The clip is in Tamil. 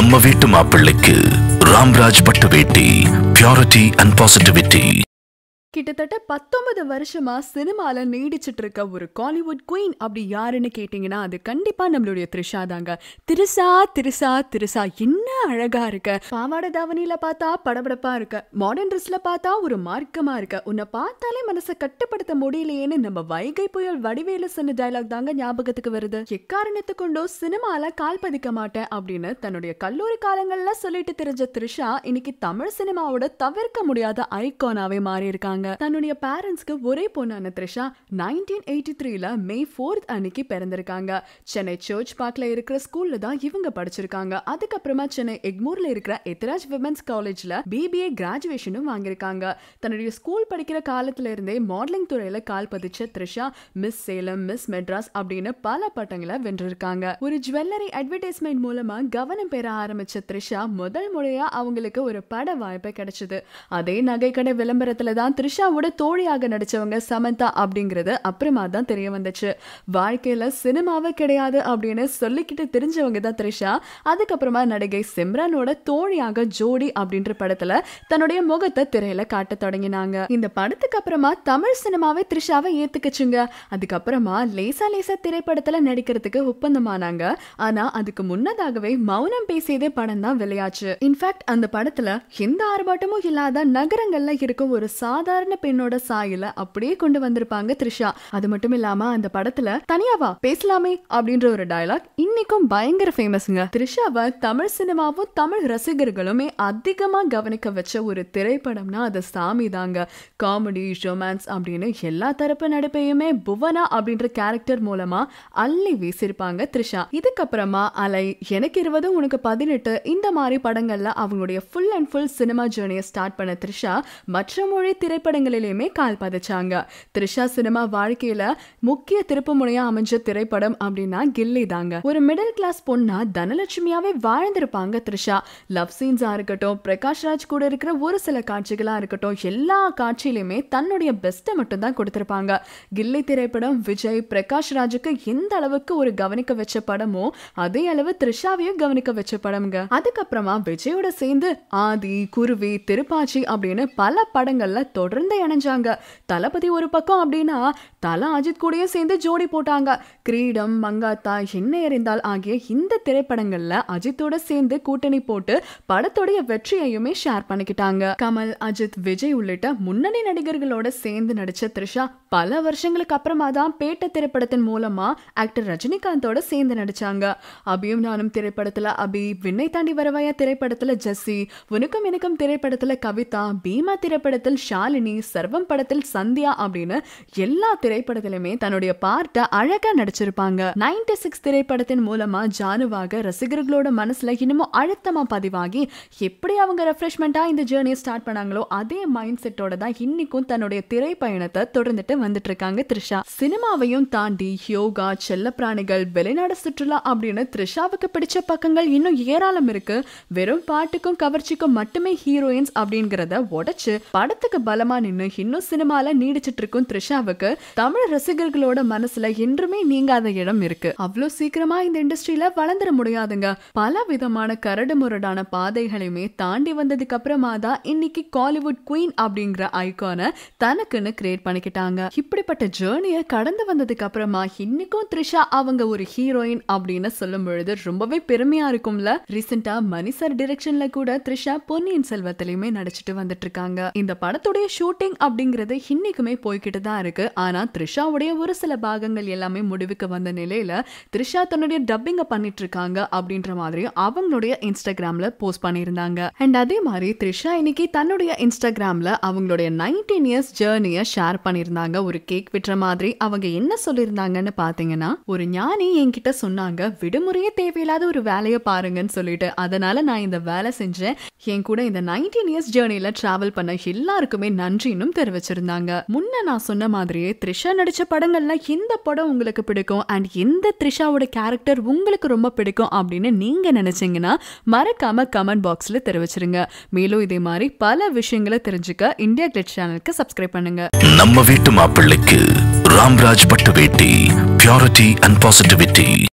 நம்ம வீட்டு மாப்பிள்ளைக்கு ராம்ராஜ் பட்டு வேட்டி பியூரிட்டி அண்ட் பாசிட்டிவிட்டி கிட்டத்தட்ட பத்தொன்பது வருஷமா சினிமால நீடிச்சிட்டு இருக்க ஒரு காலிவுட் குயின் அப்படி யாருன்னு கேட்டீங்கன்னா அது கண்டிப்பா நம்மளுடைய த்ரிஷா தாங்க திருசா திருசா திருசா என்ன அழகா இருக்க பாவாடை தாவணியில பார்த்தா படபடப்பா இருக்க மாடர்ன் ட்ரெஸ்ல பார்த்தா ஒரு மார்க்கமா இருக்க உன்னை பார்த்தாலே மனசை கட்டுப்படுத்த முடியலையேன்னு நம்ம வைகை புயல் வடிவேலு சொன்ன டைலாக் தாங்க ஞாபகத்துக்கு வருது எக்காரணத்து கொண்டோ சினிமால கால் பதிக்க மாட்டேன் அப்படின்னு தன்னுடைய கல்லூரி காலங்கள்ல சொல்லிட்டு தெரிஞ்ச த்ரிஷா இன்னைக்கு தமிழ் சினிமாவோட தவிர்க்க முடியாத ஐகோனாவே மாறி இருக்காங்க சொல்லியிருக்காங்க தன்னுடைய பேரண்ட்ஸ்க்கு ஒரே பொண்ணான த்ரிஷா நைன்டீன் எயிட்டி த்ரீல மே ஃபோர்த் அன்னைக்கு பிறந்திருக்காங்க சென்னை சர்ச் பார்க்ல இருக்கிற ஸ்கூல்ல தான் இவங்க படிச்சிருக்காங்க அதுக்கப்புறமா சென்னை எக்மூர்ல இருக்கிற எத்ராஜ் விமன்ஸ் காலேஜ்ல பிபிஏ கிராஜுவேஷனும் வாங்கியிருக்காங்க தன்னுடைய ஸ்கூல் படிக்கிற காலத்துல இருந்தே மாடலிங் துறையில கால் பதிச்ச த்ரிஷா மிஸ் சேலம் மிஸ் மெட்ராஸ் அப்படின்னு பல பட்டங்களை வென்றிருக்காங்க ஒரு ஜுவல்லரி அட்வர்டைஸ்மெண்ட் மூலமா கவனம் பெற ஆரம்பிச்ச த்ரிஷா முதல் முறையா அவங்களுக்கு ஒரு பட வாய்ப்பு கிடைச்சது அதே நகைக்கடை விளம்பரத்துல தான் த்ரிஷாவோட தோழியாக நடித்தவங்க சமந்தா அப்படிங்கிறது அப்புறமா தான் தெரிய வந்துச்சு வாழ்க்கையில் சினிமாவே கிடையாது அப்படின்னு சொல்லிக்கிட்டு தெரிஞ்சவங்க தான் த்ரிஷா அதுக்கப்புறமா நடிகை சிம்ரனோட தோழியாக ஜோடி அப்படின்ற படத்தில் தன்னுடைய முகத்தை திரையில காட்ட தொடங்கினாங்க இந்த படத்துக்கு அப்புறமா தமிழ் சினிமாவே த்ரிஷாவை ஏத்துக்குச்சுங்க அதுக்கப்புறமா லேசா லேசா திரைப்படத்தில் நடிக்கிறதுக்கு ஒப்பந்தமானாங்க ஆனால் அதுக்கு முன்னதாகவே மௌனம் பேசியதே படம் தான் விளையாச்சு இன்ஃபேக்ட் அந்த படத்தில் எந்த ஆர்ப்பாட்டமும் இல்லாத நகரங்களில் இருக்கும் ஒரு சாதாரண சாதாரண பெண்ணோட சாயில அப்படியே கொண்டு வந்திருப்பாங்க த்ரிஷா அது மட்டும் இல்லாம அந்த படத்துல தனியாவா பேசலாமே அப்படின்ற ஒரு டயலாக் இன்னைக்கும் பயங்கர ஃபேமஸ்ங்க த்ரிஷாவை தமிழ் சினிமாவும் தமிழ் ரசிகர்களுமே அதிகமா கவனிக்க வச்ச ஒரு திரைப்படம்னா அது சாமி தாங்க காமெடி ரொமான்ஸ் அப்படின்னு எல்லா தரப்பு நடிப்பையுமே புவனா அப்படின்ற கேரக்டர் மூலமா அள்ளி வீசிருப்பாங்க த்ரிஷா இதுக்கப்புறமா அலை எனக்கு இருபது உனக்கு பதினெட்டு இந்த மாதிரி படங்கள்ல அவங்களுடைய ஃபுல் அண்ட் ஃபுல் சினிமா ஜேர்னியை ஸ்டார்ட் பண்ண த்ரிஷா மற்ற மொழி திரைப்பட திரைப்படங்களிலையுமே கால் பதிச்சாங்க த்ரிஷா சினிமா வாழ்க்கையில முக்கிய திருப்பு முனையா அமைஞ்ச திரைப்படம் அப்படின்னா கில்லி தாங்க ஒரு மிடில் கிளாஸ் பொண்ணா தனலட்சுமியாவே வாழ்ந்திருப்பாங்க த்ரிஷா லவ் சீன்ஸா இருக்கட்டும் பிரகாஷ் ராஜ் கூட இருக்கிற ஒரு சில காட்சிகளா இருக்கட்டும் எல்லா காட்சியிலுமே தன்னுடைய பெஸ்ட்டை தான் கொடுத்திருப்பாங்க கில்லி திரைப்படம் விஜய் பிரகாஷ் ராஜுக்கு எந்த அளவுக்கு ஒரு கவனிக்க வச்ச படமோ அதே அளவு த்ரிஷாவையும் கவனிக்க வச்ச படம்ங்க அதுக்கப்புறமா விஜயோட சேர்ந்து ஆதி குருவி திருப்பாச்சி அப்படின்னு பல படங்கள்ல தொடர் பொருந்தை அணைஞ்சாங்க தளபதி ஒரு பக்கம் அப்படின்னா தலா அஜித் கூடயே சேர்ந்து ஜோடி போட்டாங்க கிரீடம் மங்காத்தா என்ன எறிந்தால் ஆகிய இந்த திரைப்படங்கள்ல அஜித்தோட சேர்ந்து கூட்டணி போட்டு படத்துடைய வெற்றியையுமே ஷேர் பண்ணிக்கிட்டாங்க கமல் அஜித் விஜய் உள்ளிட்ட முன்னணி நடிகர்களோட சேர்ந்து நடிச்ச த்ரிஷா பல வருஷங்களுக்கு அப்புறமா தான் பேட்ட திரைப்படத்தின் மூலமா ஆக்டர் ரஜினிகாந்தோட சேர்ந்து நடிச்சாங்க அபியும் நானும் திரைப்படத்துல அபி விண்ணை தாண்டி வரவாயா திரைப்படத்துல ஜெஸ்ஸி உனக்கும் எனக்கும் திரைப்படத்துல கவிதா பீமா திரைப்படத்தில் ஷாலினி நந்தினி சர்வம் படத்தில் சந்தியா அப்படின்னு எல்லா திரைப்படத்திலுமே தன்னுடைய பார்ட்டை அழகா நடிச்சிருப்பாங்க நைன்டி சிக்ஸ் திரைப்படத்தின் மூலமா ஜானுவாக ரசிகர்களோட மனசுல இன்னமும் அழுத்தமா பதிவாகி எப்படி அவங்க ரெஃப்ரெஷ்மெண்டா இந்த ஜேர்னி ஸ்டார்ட் பண்ணாங்களோ அதே மைண்ட் செட்டோட தான் இன்னைக்கும் தன்னுடைய திரைப்பயணத்தை தொடர்ந்துட்டு வந்துட்டு இருக்காங்க த்ரிஷா சினிமாவையும் தாண்டி யோகா செல்ல பிராணிகள் வெளிநாடு சுற்றுலா அப்படின்னு த்ரிஷாவுக்கு பிடிச்ச பக்கங்கள் இன்னும் ஏராளம் இருக்கு வெறும் பாட்டுக்கும் கவர்ச்சிக்கும் மட்டுமே ஹீரோயின்ஸ் அப்படிங்கறத உடைச்சு படத்துக்கு பலமா படமா நின்று இன்னும் சினிமால நீடிச்சிட்டு இருக்கும் த்ரிஷாவுக்கு தமிழ் ரசிகர்களோட மனசுல என்றுமே நீங்காத இடம் இருக்கு அவ்வளவு சீக்கிரமா இந்த இண்டஸ்ட்ரியில வளர்ந்துட முடியாதுங்க பல விதமான கரடு முரடான பாதைகளையுமே தாண்டி வந்ததுக்கு அப்புறமா தான் இன்னைக்கு காலிவுட் குயின் அப்படிங்கிற ஐகானை தனக்குன்னு கிரியேட் பண்ணிக்கிட்டாங்க இப்படிப்பட்ட ஜேர்னியை கடந்து வந்ததுக்கு அப்புறமா இன்னைக்கும் த்ரிஷா அவங்க ஒரு ஹீரோயின் அப்படின்னு சொல்லும் பொழுது ரொம்பவே பெருமையா இருக்கும்ல ரீசெண்டா மணிசர் டிரெக்ஷன்ல கூட த்ரிஷா பொன்னியின் செல்வத்திலயுமே நடிச்சிட்டு வந்துட்டு இருக்காங்க இந்த படத்துடைய ஷூட்டிங் அப்படிங்கிறது இன்றைக்குமே போய்கிட்டு தான் இருக்குது ஆனால் த்ரிஷாவுடைய ஒரு சில பாகங்கள் எல்லாமே முடிவுக்கு வந்த நிலையில் த்ரிஷா தன்னுடைய டப்பிங்கை இருக்காங்க அப்படின்ற மாதிரியும் அவங்களுடைய இன்ஸ்டாகிராமில் போஸ்ட் பண்ணியிருந்தாங்க அண்ட் அதே மாதிரி த்ரிஷா இன்னைக்கு தன்னுடைய இன்ஸ்டாகிராமில் அவங்களுடைய நைன்டீன் இயர்ஸ் ஜேர்னியை ஷேர் பண்ணியிருந்தாங்க ஒரு கேக் விட்டுற மாதிரி அவங்க என்ன சொல்லியிருந்தாங்கன்னு பார்த்தீங்கன்னா ஒரு ஞானி என்கிட்ட சொன்னாங்க விடுமுறையே தேவையில்லாத ஒரு வேலையை பாருங்கன்னு சொல்லிட்டு அதனால நான் இந்த வேலை செஞ்சேன் என் கூட இந்த நைன்டீன் இயர்ஸ் ஜேர்னியில் ட்ராவல் பண்ண எல்லாருக்குமே நான் நன்றினும் தெரிவிச்சிருந்தாங்க முன்ன நான் சொன்ன மாதிரியே த்ரிஷா நடிச்ச படங்கள்ல எந்த படம் உங்களுக்கு பிடிக்கும் அண்ட் எந்த த்ரிஷாவோட கேரக்டர் உங்களுக்கு ரொம்ப பிடிக்கும் அப்படின்னு நீங்க நினைச்சீங்கன்னா மறக்காம கமெண்ட் பாக்ஸ்ல தெரிவிச்சிருங்க மேலும் இதே மாதிரி பல விஷயங்களை தெரிஞ்சுக்க இந்தியா கிளிட் சேனலுக்கு சப்ஸ்கிரைப் பண்ணுங்க நம்ம வீட்டு மாப்பிள்ளைக்கு ராம்ராஜ் பட்டு வேட்டி பியூரிட்டி அண்ட் பாசிட்டிவிட்டி